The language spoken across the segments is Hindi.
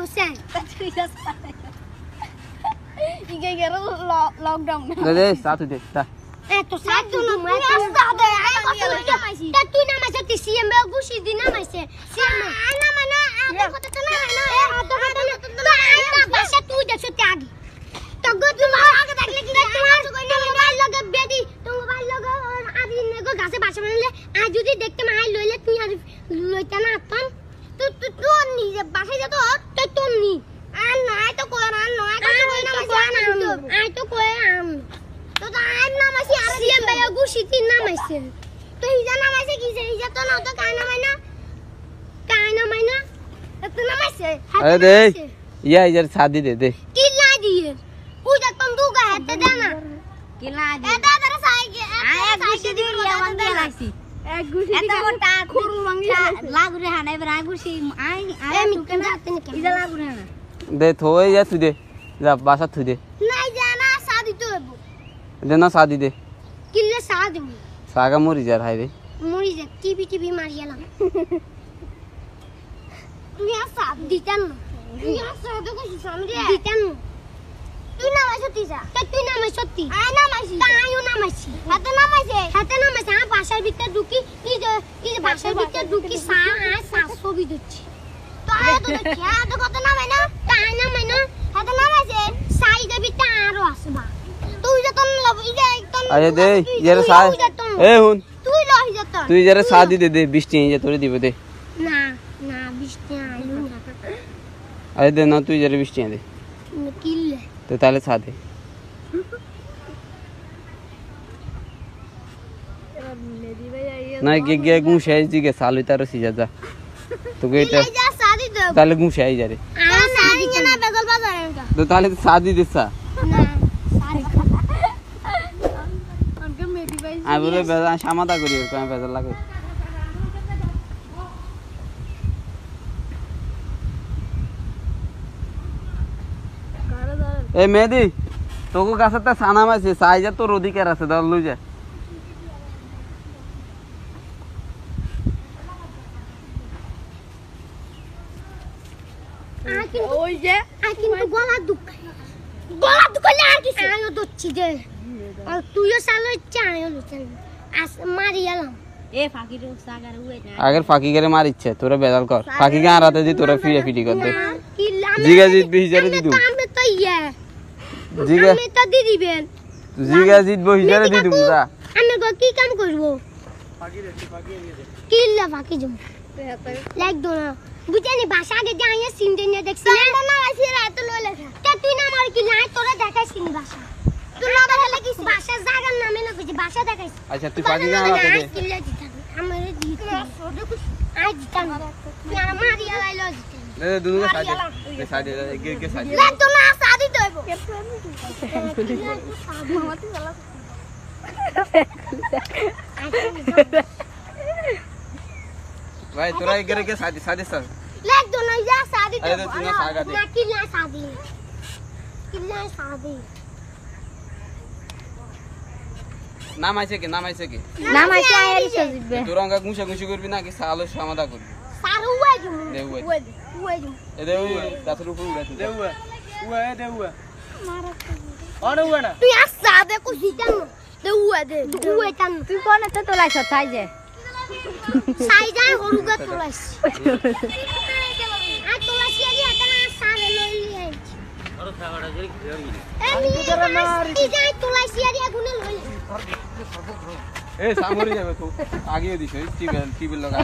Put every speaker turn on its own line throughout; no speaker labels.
路线，再吹一下伞。应该也是老老冻的。来来，啥土地？来。哎，土啥土呢？没土。土啥的？哎，我土地。土土那么些，地西也没有，不西地那么些，西嘛。কার নাম আছে আর সিএম ভাই গুশিতির নাম আছে তো হিজা নাম আছে কি যে হিজা তো না তো কার নাম না কার নাম না এত নাম আছে আরে দে
ইয়া ইজার शादी दे दे
কি না দিয়ে पूजा तुम दूगा है ते देना কি না দিয়ে এটা ধরে সাইকে এক গুশি দিয়ে ইয়া মন দিয়ে লাগছি এক গুশি দিয়ে এটা মোটা খুরু মঙ্গলা লাগু রে হানা এবার আই গুশি আই আই তুমি কেন ইজা লাগু রে হানা
দে থোই যা তুই দে যা বাসা তুই দে না शादी दे
किल्ले में ಇದನ್ನ ಸಾದಿದೆ ಕಿಲ್ಲ ಸಾದು
ಸಾಗ ಮೂರಿ ಜರ ಹಾಯ್ದೆ
ಮೂರಿ ಜರ ಟಿವಿ ಟಿವಿ ಮಾರಿಯಲ್ಲ ಯಾ ಸಾದ್ ದಿತನ್ ಯಾ ಸಾದ ಕೊ ಸಮಜೆ ದಿತನ್ तू ना मैं मशती जा तो तू ना मैं मशती आ ना मशी ता तो आयु ना मैं मशी हात ना मैं मशे हात ना मैं मशा हाँ, भाषा भीतर तो दुखी इज इज भाषा भीतर तो दुखी सा आ हाँ, सासो भी दुखी तो आ तो क्या हाँ, तो ना मैंने আরে দে যারা সা এ হুন তুই লই যেত তুই
যারা সাদি দে দে বৃষ্টি এই যে তোরে দিব দে
না না বৃষ্টি আইলো
আরে দে না তুই যারা বৃষ্টি দে কিল তো তাহলে সা দে না গে গে গু শেষ দিকে সালই তার সিজা যা তোকে এটা তাহলে গু শেষ যারে তো তাহলে সাদি দিছা না আমি বলে বেজা সামাদা করি এরকম আমি বেজা লাগে এই মেহেদি তোকে কাছে তো সানাম আছে সাইজা তোর অধিকার আছে ধর লই যা
ওই যে কিন্তু গলা দুঃখ গলা দুকলে আর কিছু আমিও দচ্ছি যে আর তুইও চালো চাইও চাই আস মারি এলাম
আগের ফাঁকি করে মার ইচ্ছে তোরা বেজাল কর ফাঁকি গাঁ রাতে দি তোরা ফিরে ফিটি কর দে জিগা জিতবি হিজারে দি দু জিগা তো
দি দিবেন আমি কি কাম করব বাসা তোর বাবা হলে কি বাসা জায়গার নাম এনে কইছি বাসা দেখাইছি আচ্ছা তুই পানি না আলাদা দে কিলো দিতাম আমার দিত আজ দিতাম তুই আর মারি আলাইলো দিতাম
দে দুনু সাইডে দে সাইডে দে গে গে সাইডে না
তো না সাদি দইব মামা তুই
জ্বালা ভাই তোরা এগেরে গে সাদি সাদি সাদি
लेक दोनों या शादी तो ना किला शादी किला शादी
নামাইছে কি নামাইছে কি নাম আইছে আয়ারি সজিবে তোর অঙ্গা গুছা গুছি করবি নাকি সালো সমাদা করবি
সার উয়া জুম দে উয়া উয়া জুম এ দে উয়া তাতে রূপ উড়া দে উয়া
উয়া দে উয়া অনে উয়া
না তুই আস সাবে কুছি জান দে উয়া দে উয়া জান তুই কোন তো তোলাইছ তাই যে সাই যায় তোলাইছ ए सामोरी जाबे तू
आगे दिखे टिबल टिबल लगा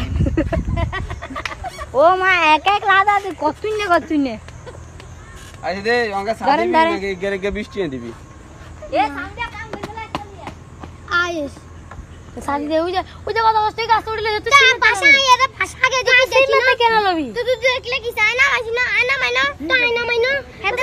ओ मां एक एक लादा तू कतुन ने कतुन ने
আইছে দে অঙ্গা সাথে নাকি গেরে গে বৃষ্টি এনে দিবি
এ সামনে কাম গলা চলি আইস সাথে দে উজা উজা কত কষ্ট গাছ উড়লে তুই তার ভাষা এর ভাষা গে দেখি দেখি না কেন লবি তুই তুই দেখলে কি চায় না আসি না আয়না মাইনা তো আয়না মাইনা হেতে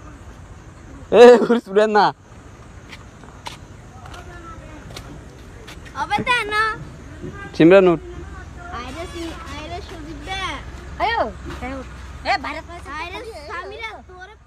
এ ঘুরে না
হবে তা না সিমরান উঠ আইরে আইরে সুদীপ দা আয়ো হ্যাঁ, এ বাইরে আইরে সামিরা তোরে